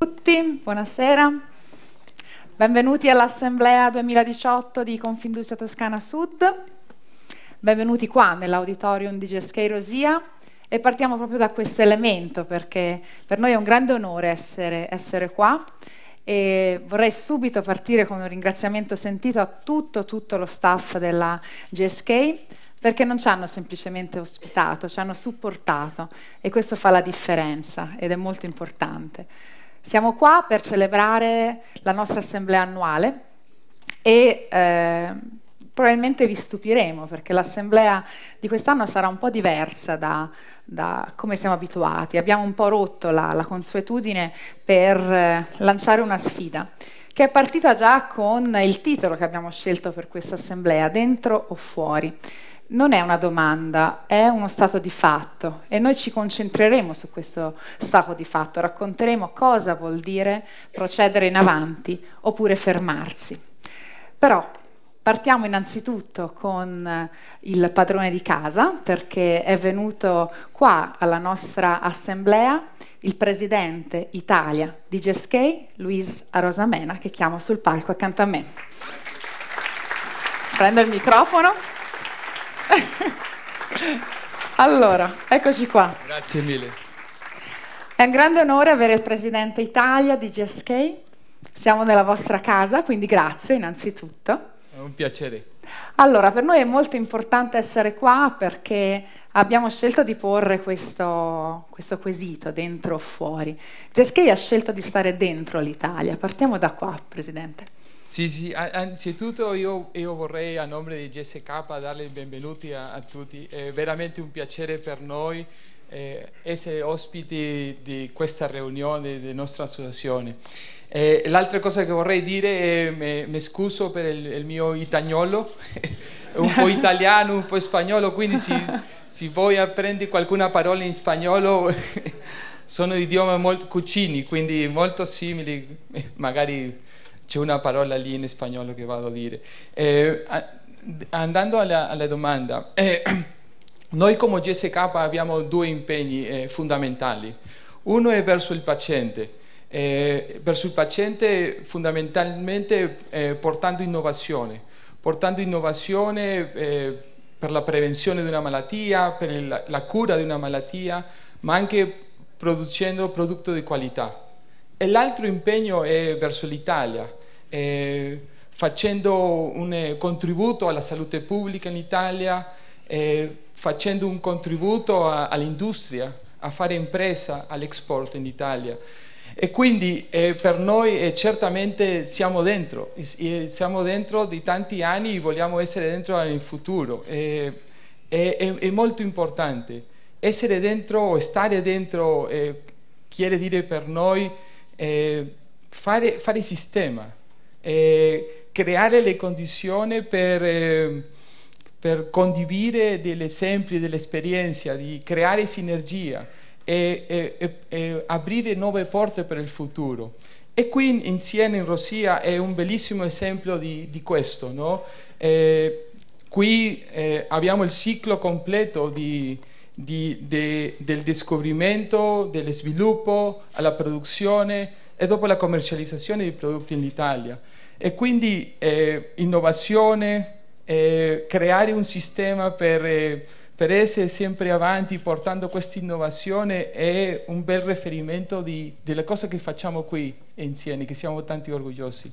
tutti, buonasera. Benvenuti all'Assemblea 2018 di Confindustria Toscana Sud. Benvenuti qua nell'auditorium di Gesche Rosia e partiamo proprio da questo elemento perché per noi è un grande onore essere, essere qua e vorrei subito partire con un ringraziamento sentito a tutto, tutto lo staff della GSK perché non ci hanno semplicemente ospitato, ci hanno supportato e questo fa la differenza ed è molto importante. Siamo qua per celebrare la nostra assemblea annuale e eh, probabilmente vi stupiremo perché l'assemblea di quest'anno sarà un po' diversa da, da, come siamo abituati. Abbiamo un po' rotto la, la consuetudine per eh, lanciare una sfida che è partita già con il titolo che abbiamo scelto per questa assemblea, dentro o fuori non è una domanda, è uno stato di fatto e noi ci concentreremo su questo stato di fatto, racconteremo cosa vuol dire procedere in avanti oppure fermarsi. Però partiamo innanzitutto con il padrone di casa perché è venuto qua alla nostra assemblea il presidente Italia di GSK, Luis Arosamena, che chiamo sul palco accanto a me. Prendo il microfono. allora, eccoci qua. Grazie mille. È un grande onore avere il presidente Italia di GSK. Siamo nella vostra casa, quindi grazie innanzitutto. È un piacere. Allora, per noi è molto importante essere qua perché abbiamo scelto di porre questo, questo quesito dentro o fuori. Geskey ha scelto di stare dentro l'Italia. Partiamo da qua, Presidente. Sì, sì, anzitutto io, io, vorrei a nome di GSK darle il benvenuti a, a, tutti, è veramente un piacere per noi eh, essere ospiti di questa riunione della nostra associazione. Eh, l'altra cosa che vorrei dire è mi scuso per il, il mio itagnolo, un po' italiano, un po' spagnolo, quindi se, se voi apprendi qualcuna parola in spagnolo... sono idiomi molto cucini, quindi molto simili, magari c'è una parola lì in spagnolo che vado a dire. Eh, andando alla, alla domanda, eh, noi come GSK abbiamo due impegni eh, fondamentali. Uno è verso il paziente. Eh, verso il paziente fondamentalmente eh, portando innovazione, portando innovazione eh, per la prevenzione di una malattia, per la, la cura di una malattia, ma anche producendo prodotto di qualità. E l'altro impegno è verso l'Italia, eh, facendo un eh, contributo alla salute pubblica in Italia, eh, facendo un contributo all'industria, a fare impresa, all'export in Italia. E quindi eh, per noi eh, certamente siamo dentro, siamo dentro di tanti anni e vogliamo essere dentro nel futuro. Eh, è, è, molto importante. Essere dentro, stare dentro, eh, quiere dire per noi eh, fare, fare sistema eh, creare le condizioni per, eh, per condividere degli esempi, delle esperienze, di creare sinergia e, e, e aprire nuove porte per il futuro. E qui insieme in Russia, è un bellissimo esempio di, di questo. No? Eh, qui eh, abbiamo il ciclo completo di, di, de, del descubrimento, dello sviluppo, alla produzione, e dopo la commercializzazione dei prodotti in Italia. E quindi eh, innovazione, eh, creare un sistema per, eh, per, essere sempre avanti portando questa innovazione è un bel riferimento di, delle cose che facciamo qui insieme, che siamo tanti orgogliosi.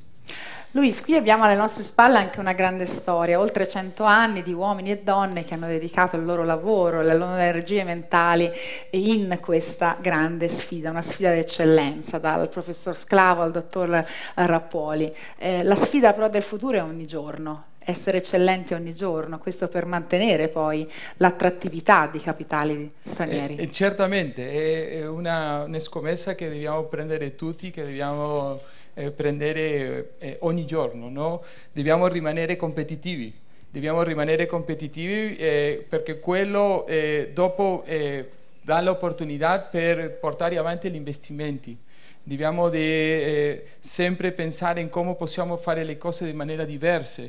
Luis, qui abbiamo alle nostre spalle anche una grande storia, oltre 100 anni di uomini e donne che hanno dedicato il loro lavoro, le loro energie mentali in questa grande sfida, una sfida d'eccellenza, dal professor Sclavo al dottor Rappuoli. Eh, la sfida però del futuro è ogni giorno, essere eccellenti ogni giorno, questo per mantenere poi l'attrattività di capitali stranieri. Eh, eh certamente, è una, una scommessa che dobbiamo prendere tutti, che dobbiamo eh, prendere eh, eh, ogni giorno, no? dobbiamo rimanere competitivi, dobbiamo rimanere competitivi eh, perché quello eh, dopo eh, dà l'opportunità per portare avanti gli investimenti. Dobbiamo de, sempre pensare in come possiamo fare le cose in maniera diversa,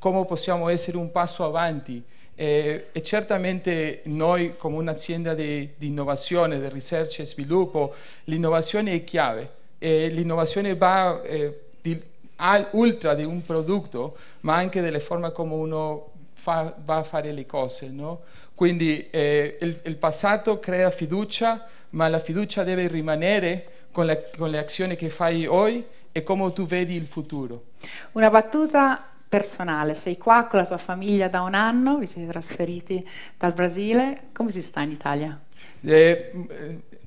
come possiamo essere un passo avanti. Eh, e certamente noi come un'azienda di, di innovazione, di ricerca e sviluppo, l'innovazione è chiave eh, l'innovazione va eh, di, al, ultra di un prodotto, ma anche delle forme come uno fa, va a fare le cose. No? Quindi eh, il, il, passato crea fiducia, ma la fiducia deve rimanere con, la, con le azioni che fai oggi e come tu vedi il futuro. Una battuta personale, sei qua con la tua famiglia da un anno, vi siete trasferiti dal Brasile, come si sta in Italia? Eh,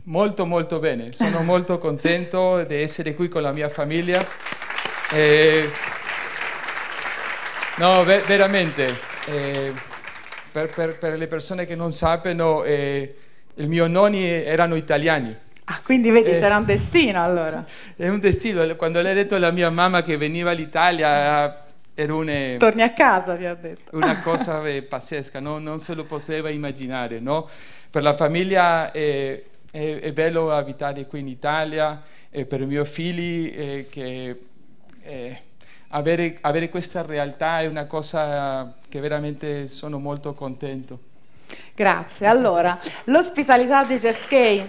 molto molto bene, sono molto contento di essere qui con la mia famiglia. Eh, no, ve veramente, eh, per, per, per, le persone che non sappiano, eh, il mio nonno erano italiani. Ah, quindi vedi, eh, c'era un destino allora. È un destino. Quando le ha detto alla mia mamma che veniva all'Italia, era un... Eh, Torni a casa, ti ha detto. Una cosa eh, pazzesca, no? non se lo poteva immaginare, no? Per la famiglia è, è, è bello abitare qui in Italia, e per i miei figli eh, che... Eh, avere, avere, questa realtà è una cosa che veramente sono molto contento. Grazie. Allora, l'ospitalità di Jeskey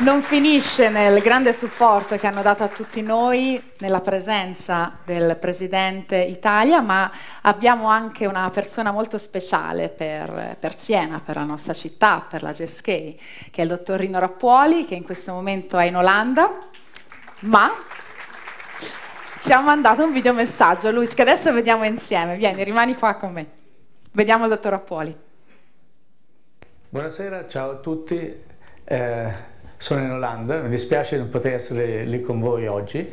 non finisce nel grande supporto che hanno dato a tutti noi nella presenza del Presidente Italia, ma abbiamo anche una persona molto speciale per, per Siena, per la nostra città, per la Geskei, che è il dottor Rino Rappuoli, che in questo momento è in Olanda, ma ci ha mandato un videomessaggio, Luis, che adesso vediamo insieme. Vieni, rimani qua con me. Vediamo il dottor Rappuoli. Buonasera, ciao a tutti. Eh sono in Olanda, mi dispiace non poter essere lì con voi oggi,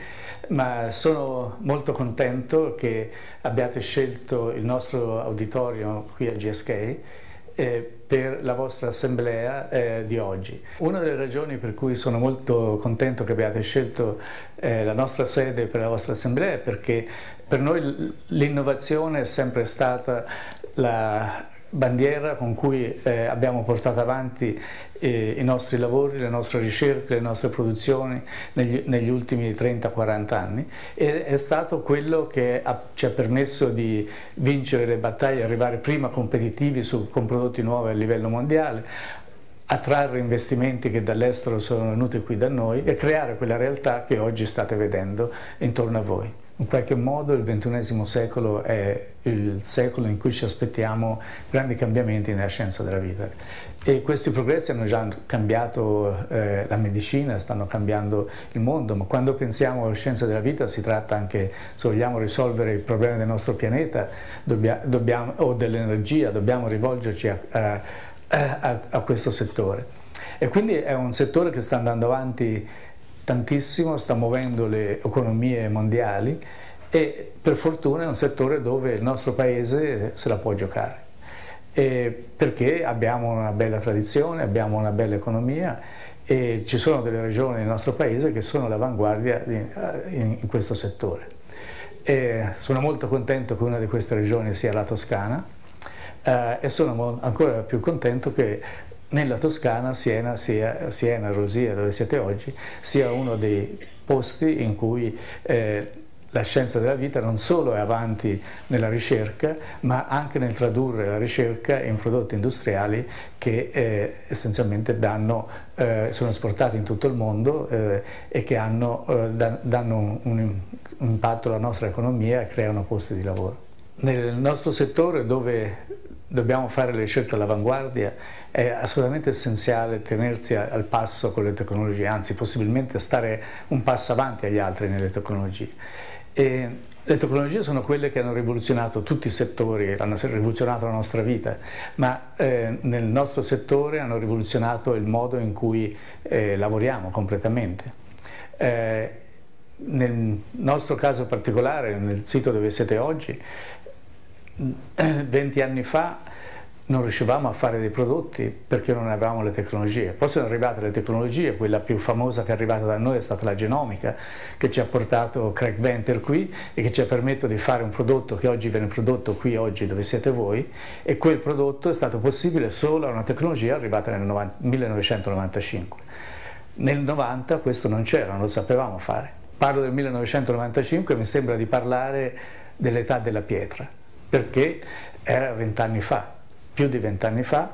ma sono molto contento che abbiate scelto il nostro auditorio qui a GSK eh, per la vostra assemblea eh, di oggi. Una delle ragioni per cui sono molto contento che abbiate scelto eh, la nostra sede per la vostra assemblea è perché per noi l'innovazione è sempre stata la bandiera con cui eh, abbiamo portato avanti eh, i nostri lavori, le nostre ricerche, le nostre produzioni negli, negli ultimi 30-40 anni e è stato quello che ha, ci ha permesso di vincere le battaglie, arrivare prima competitivi su, con prodotti nuovi a livello mondiale, attrarre investimenti che dall'estero sono venuti qui da noi e creare quella realtà che oggi state vedendo intorno a voi. In qualche modo il XXI secolo è il secolo in cui ci aspettiamo grandi cambiamenti nella scienza della vita e questi progressi hanno già cambiato eh, la medicina, stanno cambiando il mondo, ma quando pensiamo alla scienza della vita si tratta anche, se vogliamo risolvere i problemi del nostro pianeta dobbia, dobbiamo, o dell'energia, dobbiamo rivolgerci a, a, a, a questo settore. E quindi è un settore che sta andando avanti tantissimo, sta muovendo le economie mondiali e per fortuna è un settore dove il nostro paese se la può giocare. E perché abbiamo una bella tradizione, abbiamo una bella economia e ci sono delle regioni del nostro paese che sono all'avanguardia eh, in, questo settore. E sono molto contento che una di queste regioni sia la Toscana eh, e sono ancora più contento che nella Toscana, Siena, sia, Siena, Rosia, dove siete oggi, sia uno dei posti in cui eh, la scienza della vita non solo è avanti nella ricerca, ma anche nel tradurre la ricerca in prodotti industriali che eh, essenzialmente danno, eh, sono esportati in tutto il mondo eh, e che hanno, eh, danno un, un, impatto alla nostra economia e creano posti di lavoro. Nel nostro settore dove dobbiamo fare le ricerche all'avanguardia, è assolutamente essenziale tenersi al passo con le tecnologie, anzi possibilmente stare un passo avanti agli altri nelle tecnologie. E le tecnologie sono quelle che hanno rivoluzionato tutti i settori, hanno rivoluzionato la nostra vita, ma eh, nel nostro settore hanno rivoluzionato il modo in cui eh, lavoriamo completamente. Eh, nel nostro caso particolare, nel sito dove siete oggi, 20 anni fa non riuscivamo a fare dei prodotti perché non avevamo le tecnologie. Poi sono arrivate le tecnologie, quella più famosa che è arrivata da noi è stata la genomica, che ci ha portato Craig Venter qui e che ci ha permesso di fare un prodotto che oggi viene prodotto qui, oggi dove siete voi, e quel prodotto è stato possibile solo a una tecnologia arrivata nel 1995. Nel 90 questo non c'era, non lo sapevamo fare. Parlo del 1995 e mi sembra di parlare dell'età della pietra, perché era vent'anni fa più di vent'anni fa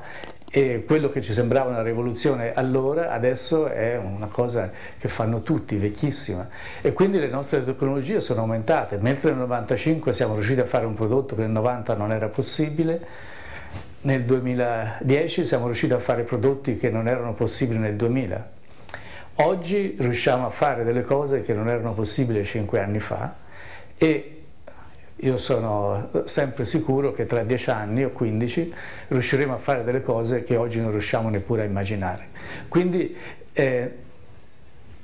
e quello che ci sembrava una rivoluzione allora adesso è una cosa che fanno tutti, vecchissima e quindi le nostre tecnologie sono aumentate, mentre nel 95 siamo riusciti a fare un prodotto che nel 90 non era possibile nel 2010 siamo riusciti a fare prodotti che non erano possibili nel 2000 oggi riusciamo a fare delle cose che non erano possibili cinque anni fa e io sono sempre sicuro che tra 10 anni o 15 riusciremo a fare delle cose che oggi non riusciamo neppure a immaginare. Quindi eh,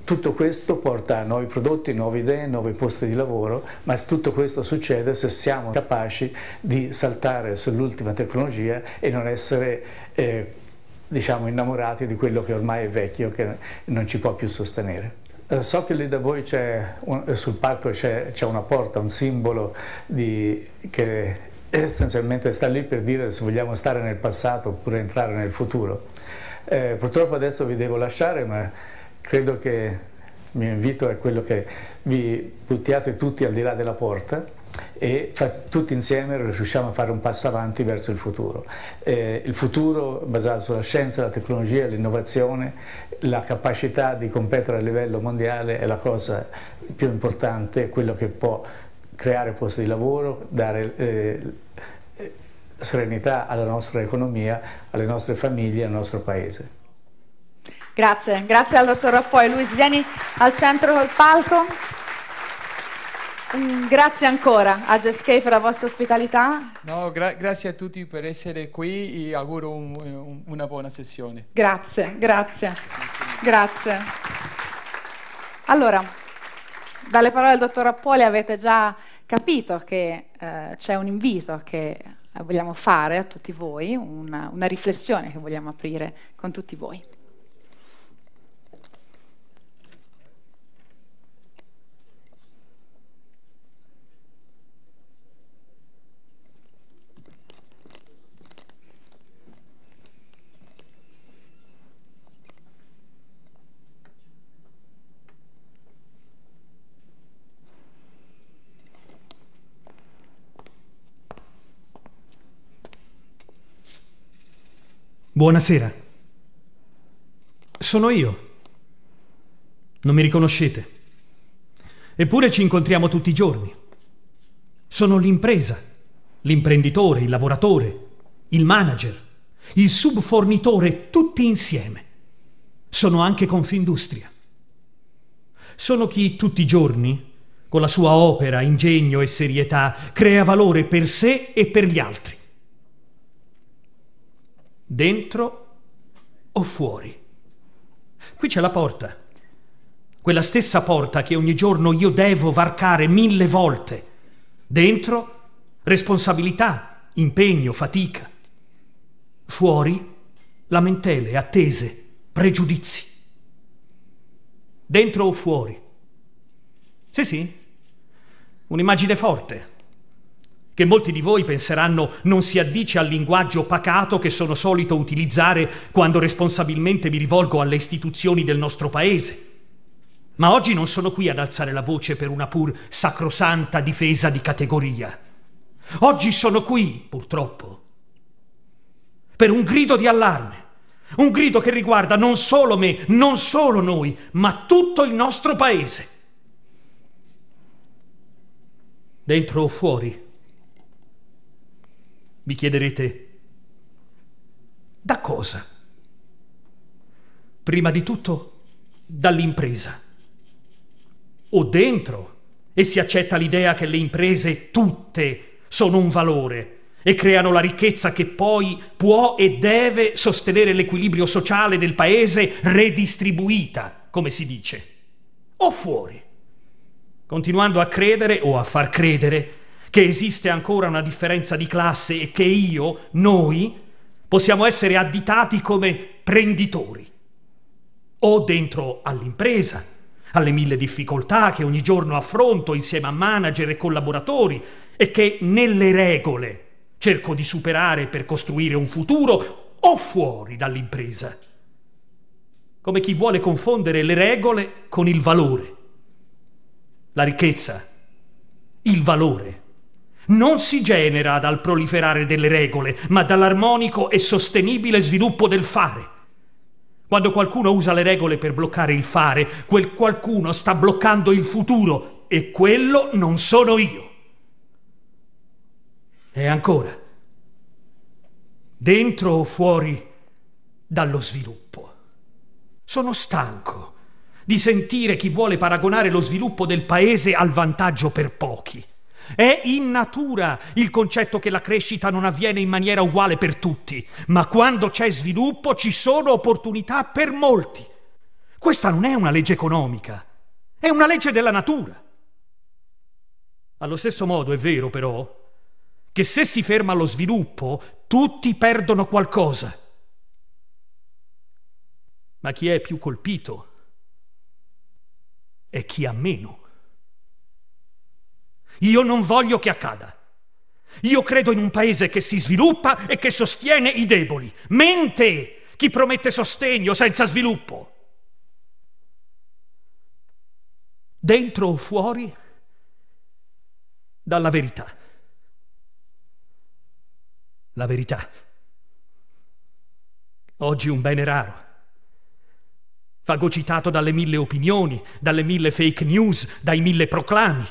tutto questo porta a nuovi prodotti, nuove idee, nuovi posti di lavoro, ma tutto questo succede se siamo capaci di saltare sull'ultima tecnologia e non essere eh, diciamo, innamorati di quello che ormai è vecchio, che non ci può più sostenere. Eh, so che lì da voi un, eh, sul palco c'è, una porta, un simbolo di, che essenzialmente sta lì per dire se vogliamo stare nel passato oppure entrare nel futuro. Eh, purtroppo adesso vi devo lasciare, ma credo che il mio invito è quello che vi buttiate tutti al di là della porta e cioè, tutti insieme riusciamo a fare un passo avanti verso il futuro. Eh, il futuro basato sulla scienza, la tecnologia, l'innovazione, la capacità di competere a livello mondiale è la cosa più importante, quello che può creare posti di lavoro, dare eh, serenità alla nostra economia, alle nostre famiglie, al nostro paese. Grazie, grazie al dottor Rappoi e Luis, vieni al centro del palco. Mm, grazie ancora a Jessica per la vostra ospitalità. No, gra grazie a tutti per essere qui e auguro un, un, una buona sessione. Grazie, grazie, grazie. Allora, dalle parole del dottor Appoli avete già capito che eh, c'è un invito che vogliamo fare a tutti voi, una, una riflessione che vogliamo aprire con tutti voi. Buonasera. Sono io. Non mi riconoscete. Eppure ci incontriamo tutti i giorni. Sono l'impresa, l'imprenditore, il lavoratore, il manager, il subfornitore, tutti insieme. Sono anche Confindustria. Sono chi tutti i giorni, con la sua opera, ingegno e serietà, crea valore per sé e per gli altri dentro o fuori. Qui c'è la porta, quella stessa porta che ogni giorno io devo varcare mille volte. Dentro responsabilità, impegno, fatica. Fuori lamentele, attese, pregiudizi. Dentro o fuori? Sì, sì, un'immagine forte che molti di voi penseranno non si addice al linguaggio pacato che sono solito utilizzare quando responsabilmente mi rivolgo alle istituzioni del nostro paese. Ma oggi non sono qui ad alzare la voce per una pur sacrosanta difesa di categoria. Oggi sono qui, purtroppo, per un grido di allarme, un grido che riguarda non solo me, non solo noi, ma tutto il nostro paese. Dentro o fuori mi chiederete, da cosa? Prima di tutto, dall'impresa. O dentro, e si accetta l'idea che le imprese tutte sono un valore e creano la ricchezza che poi può e deve sostenere l'equilibrio sociale del paese redistribuita, come si dice. O fuori, continuando a credere o a far credere che esiste ancora una differenza di classe e che io, noi, possiamo essere additati come prenditori. O dentro all'impresa, alle mille difficoltà che ogni giorno affronto insieme a manager e collaboratori e che nelle regole cerco di superare per costruire un futuro o fuori dall'impresa. Come chi vuole confondere le regole con il valore. La ricchezza, il valore non si genera dal proliferare delle regole, ma dall'armonico e sostenibile sviluppo del fare. Quando qualcuno usa le regole per bloccare il fare, quel qualcuno sta bloccando il futuro e quello non sono io. E ancora, dentro o fuori dallo sviluppo. Sono stanco di sentire chi vuole paragonare lo sviluppo del paese al vantaggio per pochi. È in natura il concetto che la crescita non avviene in maniera uguale per tutti, ma quando c'è sviluppo ci sono opportunità per molti. Questa non è una legge economica, è una legge della natura. Allo stesso modo è vero però che se si ferma lo sviluppo tutti perdono qualcosa. Ma chi è più colpito è chi ha meno. Io non voglio che accada. Io credo in un paese che si sviluppa e che sostiene i deboli. Mente chi promette sostegno senza sviluppo. Dentro o fuori dalla verità. La verità. Oggi un bene raro fagocitato dalle mille opinioni, dalle mille fake news, dai mille proclami.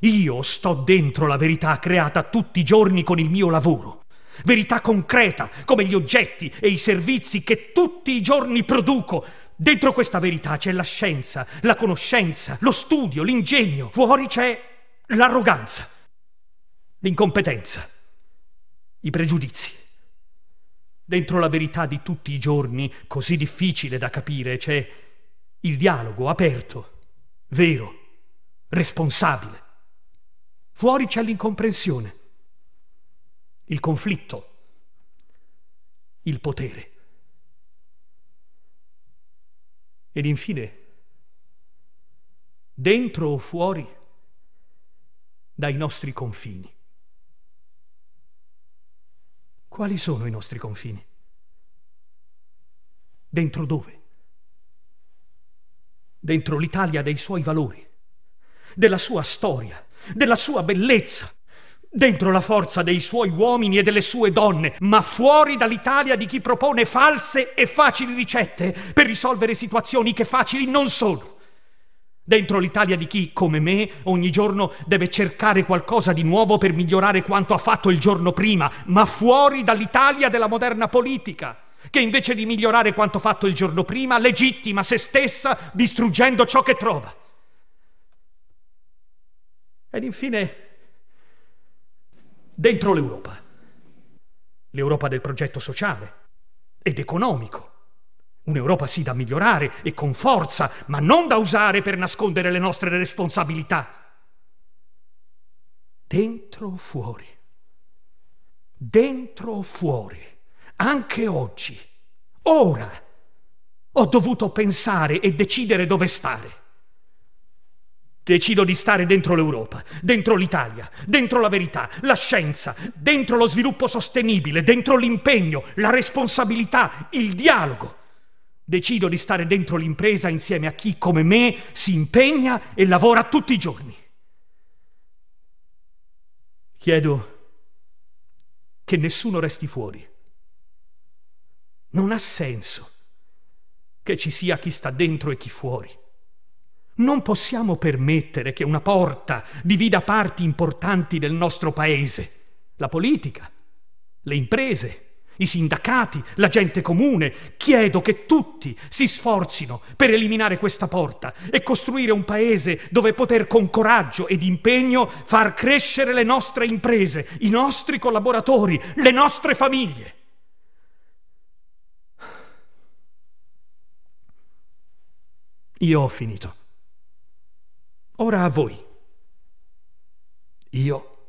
Io sto dentro la verità creata tutti i giorni con il mio lavoro. Verità concreta, come gli oggetti e i servizi che tutti i giorni produco. Dentro questa verità c'è la scienza, la conoscenza, lo studio, l'ingegno. Fuori c'è l'arroganza, l'incompetenza, i pregiudizi. Dentro la verità di tutti i giorni, così difficile da capire, c'è il dialogo aperto, vero, responsabile. Fuori c'è l'incomprensione, il conflitto, il potere. Ed infine, dentro o fuori dai nostri confini. Quali sono i nostri confini? Dentro dove? Dentro l'Italia dei suoi valori, della sua storia, della sua bellezza, dentro la forza dei suoi uomini e delle sue donne, ma fuori dall'Italia di chi propone false e facili ricette per risolvere situazioni che facili non sono. Dentro l'Italia di chi, come me, ogni giorno deve cercare qualcosa di nuovo per migliorare quanto ha fatto il giorno prima, ma fuori dall'Italia della moderna politica, che invece di migliorare quanto fatto il giorno prima, legittima se stessa distruggendo ciò che trova ed infine dentro l'Europa. L'Europa del progetto sociale ed economico. Un'Europa sì da migliorare e con forza, ma non da usare per nascondere le nostre responsabilità. Dentro o fuori? Dentro o fuori? Anche oggi, ora, ho dovuto pensare e decidere dove stare. Decido di stare dentro l'Europa, dentro l'Italia, dentro la verità, la scienza, dentro lo sviluppo sostenibile, dentro l'impegno, la responsabilità, il dialogo. Decido di stare dentro l'impresa insieme a chi come me si impegna e lavora tutti i giorni. Chiedo che nessuno resti fuori. Non ha senso che ci sia chi sta dentro e chi fuori. Non possiamo permettere che una porta divida parti importanti del nostro paese, la politica, le imprese, i sindacati, la gente comune. Chiedo che tutti si sforzino per eliminare questa porta e costruire un paese dove poter con coraggio ed impegno far crescere le nostre imprese, i nostri collaboratori, le nostre famiglie. Io ho finito. Ora a voi. Io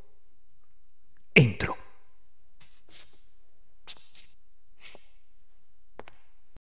entro.